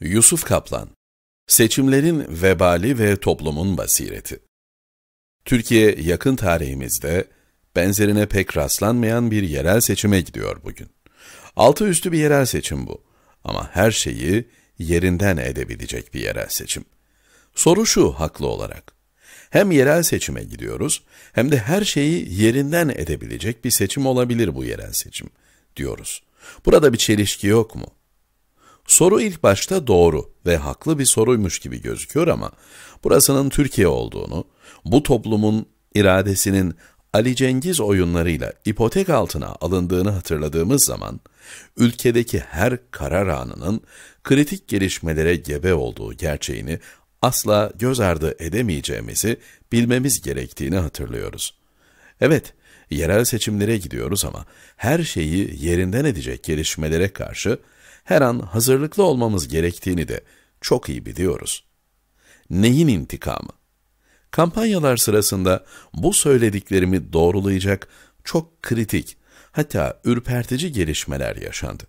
Yusuf Kaplan Seçimlerin vebali ve toplumun basireti Türkiye yakın tarihimizde benzerine pek rastlanmayan bir yerel seçime gidiyor bugün. Altı üstü bir yerel seçim bu ama her şeyi yerinden edebilecek bir yerel seçim. Soru şu haklı olarak. Hem yerel seçime gidiyoruz hem de her şeyi yerinden edebilecek bir seçim olabilir bu yerel seçim diyoruz. Burada bir çelişki yok mu? Soru ilk başta doğru ve haklı bir soruymuş gibi gözüküyor ama burasının Türkiye olduğunu, bu toplumun iradesinin Ali Cengiz oyunlarıyla ipotek altına alındığını hatırladığımız zaman, ülkedeki her karar anının kritik gelişmelere gebe olduğu gerçeğini asla göz ardı edemeyeceğimizi bilmemiz gerektiğini hatırlıyoruz. Evet, yerel seçimlere gidiyoruz ama her şeyi yerinden edecek gelişmelere karşı her an hazırlıklı olmamız gerektiğini de çok iyi biliyoruz. Neyin intikamı? Kampanyalar sırasında bu söylediklerimi doğrulayacak çok kritik, hatta ürpertici gelişmeler yaşandı.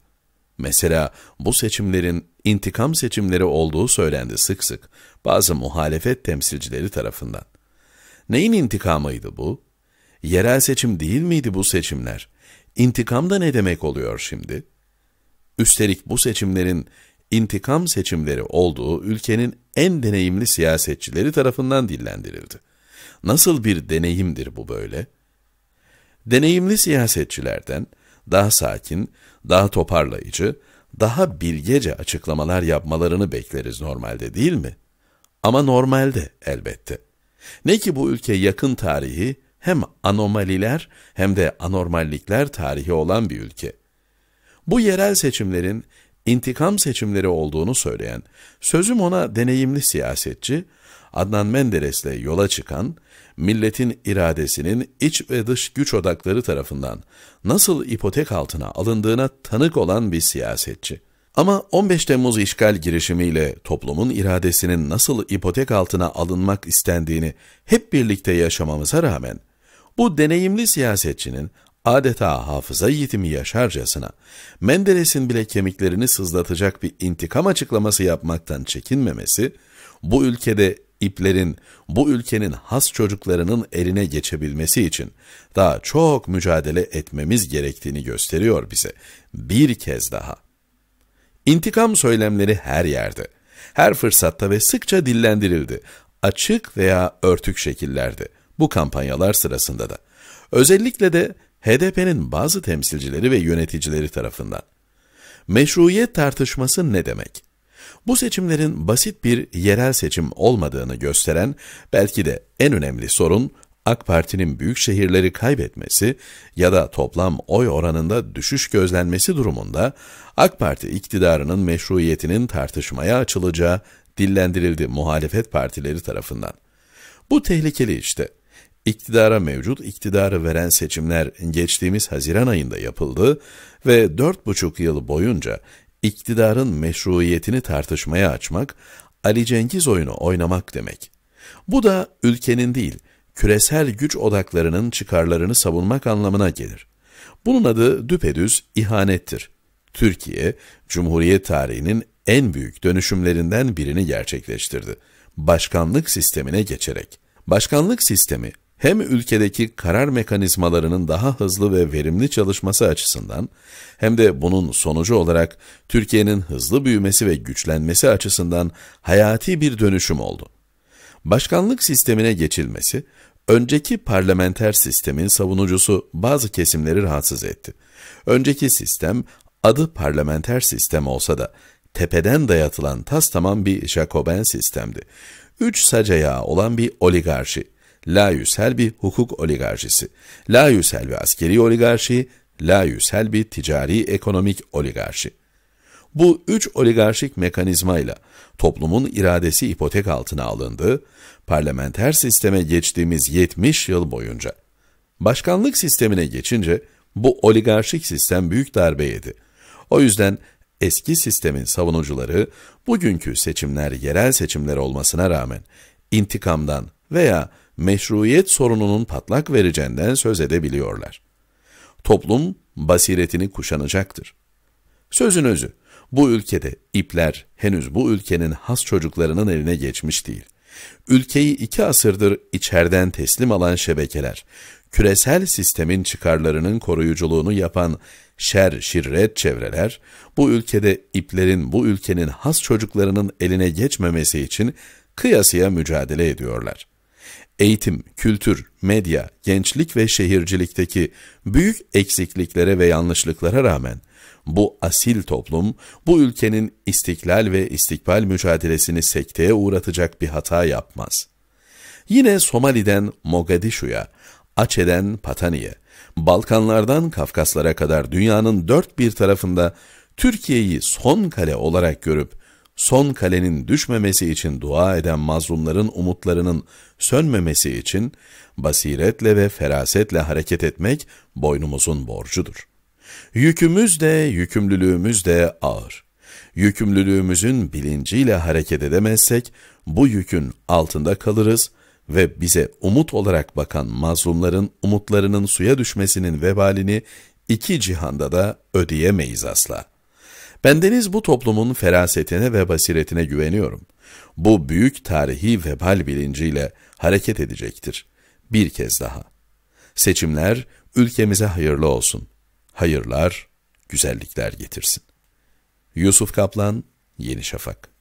Mesela bu seçimlerin intikam seçimleri olduğu söylendi sık sık bazı muhalefet temsilcileri tarafından. Neyin intikamıydı bu? Yerel seçim değil miydi bu seçimler? İntikam da ne demek oluyor şimdi?'' Üstelik bu seçimlerin intikam seçimleri olduğu ülkenin en deneyimli siyasetçileri tarafından dillendirildi. Nasıl bir deneyimdir bu böyle? Deneyimli siyasetçilerden daha sakin, daha toparlayıcı, daha bilgece açıklamalar yapmalarını bekleriz normalde değil mi? Ama normalde elbette. Ne ki bu ülke yakın tarihi hem anomaliler hem de anormallikler tarihi olan bir ülke. Bu yerel seçimlerin intikam seçimleri olduğunu söyleyen, sözüm ona deneyimli siyasetçi, Adnan Menderes'le yola çıkan, milletin iradesinin iç ve dış güç odakları tarafından nasıl ipotek altına alındığına tanık olan bir siyasetçi. Ama 15 Temmuz işgal girişimiyle toplumun iradesinin nasıl ipotek altına alınmak istendiğini hep birlikte yaşamamıza rağmen, bu deneyimli siyasetçinin adeta hafıza yitimi yaşarcasına, Menderes'in bile kemiklerini sızlatacak bir intikam açıklaması yapmaktan çekinmemesi, bu ülkede iplerin bu ülkenin has çocuklarının eline geçebilmesi için daha çok mücadele etmemiz gerektiğini gösteriyor bize bir kez daha. İntikam söylemleri her yerde, her fırsatta ve sıkça dillendirildi, açık veya örtük şekillerde bu kampanyalar sırasında da. Özellikle de HDP'nin bazı temsilcileri ve yöneticileri tarafından. Meşruiyet tartışması ne demek? Bu seçimlerin basit bir yerel seçim olmadığını gösteren belki de en önemli sorun AK Parti'nin büyük şehirleri kaybetmesi ya da toplam oy oranında düşüş gözlenmesi durumunda AK Parti iktidarının meşruiyetinin tartışmaya açılacağı dillendirildi muhalefet partileri tarafından. Bu tehlikeli işte iktidara mevcut iktidarı veren seçimler geçtiğimiz Haziran ayında yapıldı ve 4,5 yıl boyunca iktidarın meşruiyetini tartışmaya açmak, Ali Cengiz oyunu oynamak demek. Bu da ülkenin değil, küresel güç odaklarının çıkarlarını savunmak anlamına gelir. Bunun adı düpedüz ihanettir. Türkiye, Cumhuriyet tarihinin en büyük dönüşümlerinden birini gerçekleştirdi. Başkanlık sistemine geçerek. Başkanlık sistemi hem ülkedeki karar mekanizmalarının daha hızlı ve verimli çalışması açısından hem de bunun sonucu olarak Türkiye'nin hızlı büyümesi ve güçlenmesi açısından hayati bir dönüşüm oldu. Başkanlık sistemine geçilmesi, önceki parlamenter sistemin savunucusu bazı kesimleri rahatsız etti. Önceki sistem adı parlamenter sistem olsa da tepeden dayatılan tas tamam bir Jacoben sistemdi üç sac olan bir oligarşi. La bir hukuk oligarşisi. La yüsel bir askeri oligarşi. La bir ticari ekonomik oligarşi. Bu üç oligarşik mekanizmayla toplumun iradesi ipotek altına alındı, parlamenter sisteme geçtiğimiz 70 yıl boyunca. Başkanlık sistemine geçince bu oligarşik sistem büyük darbe yedi. O yüzden eski sistemin savunucuları bugünkü seçimler yerel seçimler olmasına rağmen intikamdan veya meşruiyet sorununun patlak vereceğinden söz edebiliyorlar. Toplum basiretini kuşanacaktır. Sözün özü, bu ülkede ipler henüz bu ülkenin has çocuklarının eline geçmiş değil. Ülkeyi iki asırdır içerden teslim alan şebekeler, küresel sistemin çıkarlarının koruyuculuğunu yapan şer şirret çevreler, bu ülkede iplerin bu ülkenin has çocuklarının eline geçmemesi için kıyasıya mücadele ediyorlar. Eğitim, kültür, medya, gençlik ve şehircilikteki büyük eksikliklere ve yanlışlıklara rağmen bu asil toplum, bu ülkenin istiklal ve istikbal mücadelesini sekteye uğratacak bir hata yapmaz. Yine Somali'den Mogadishu'ya, Açe'den Patani'ye, Balkanlardan Kafkaslara kadar dünyanın dört bir tarafında Türkiye'yi son kale olarak görüp, son kalenin düşmemesi için dua eden mazlumların umutlarının sönmemesi için basiretle ve ferasetle hareket etmek boynumuzun borcudur. Yükümüz de yükümlülüğümüz de ağır. Yükümlülüğümüzün bilinciyle hareket edemezsek bu yükün altında kalırız, ve bize umut olarak bakan mazlumların umutlarının suya düşmesinin vebalini iki cihanda da ödeyemeyiz asla. Bendeniz bu toplumun ferasetine ve basiretine güveniyorum. Bu büyük tarihi vebal bilinciyle hareket edecektir. Bir kez daha. Seçimler ülkemize hayırlı olsun. Hayırlar, güzellikler getirsin. Yusuf Kaplan, Yeni Şafak